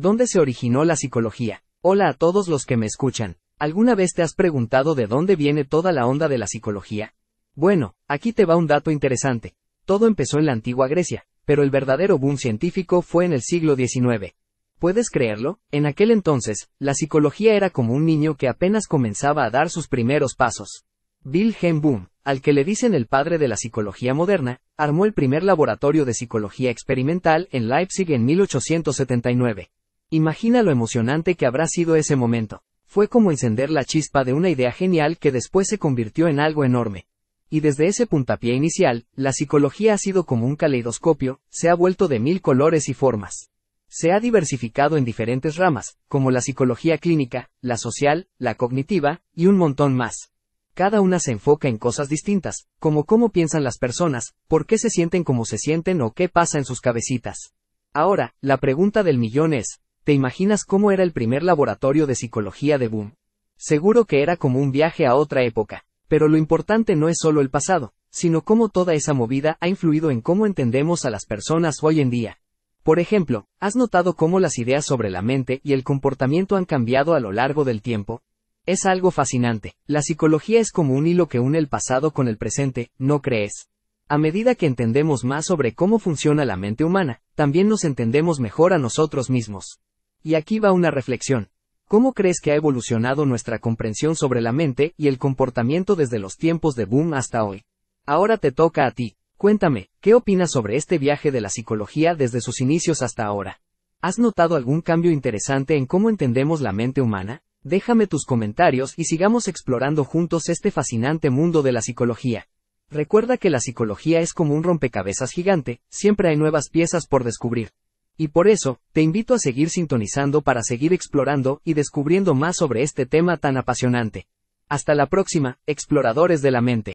¿Dónde se originó la psicología? Hola a todos los que me escuchan. ¿Alguna vez te has preguntado de dónde viene toda la onda de la psicología? Bueno, aquí te va un dato interesante. Todo empezó en la antigua Grecia, pero el verdadero boom científico fue en el siglo XIX. ¿Puedes creerlo? En aquel entonces, la psicología era como un niño que apenas comenzaba a dar sus primeros pasos. Wilhelm Boom, al que le dicen el padre de la psicología moderna, armó el primer laboratorio de psicología experimental en Leipzig en 1879. Imagina lo emocionante que habrá sido ese momento. Fue como encender la chispa de una idea genial que después se convirtió en algo enorme. Y desde ese puntapié inicial, la psicología ha sido como un caleidoscopio, se ha vuelto de mil colores y formas. Se ha diversificado en diferentes ramas, como la psicología clínica, la social, la cognitiva, y un montón más. Cada una se enfoca en cosas distintas, como cómo piensan las personas, por qué se sienten como se sienten o qué pasa en sus cabecitas. Ahora, la pregunta del millón es, ¿Te imaginas cómo era el primer laboratorio de psicología de Boom? Seguro que era como un viaje a otra época, pero lo importante no es solo el pasado, sino cómo toda esa movida ha influido en cómo entendemos a las personas hoy en día. Por ejemplo, ¿has notado cómo las ideas sobre la mente y el comportamiento han cambiado a lo largo del tiempo? Es algo fascinante, la psicología es como un hilo que une el pasado con el presente, ¿no crees? A medida que entendemos más sobre cómo funciona la mente humana, también nos entendemos mejor a nosotros mismos. Y aquí va una reflexión. ¿Cómo crees que ha evolucionado nuestra comprensión sobre la mente y el comportamiento desde los tiempos de Boom hasta hoy? Ahora te toca a ti. Cuéntame, ¿qué opinas sobre este viaje de la psicología desde sus inicios hasta ahora? ¿Has notado algún cambio interesante en cómo entendemos la mente humana? Déjame tus comentarios y sigamos explorando juntos este fascinante mundo de la psicología. Recuerda que la psicología es como un rompecabezas gigante, siempre hay nuevas piezas por descubrir. Y por eso, te invito a seguir sintonizando para seguir explorando y descubriendo más sobre este tema tan apasionante. Hasta la próxima, exploradores de la mente.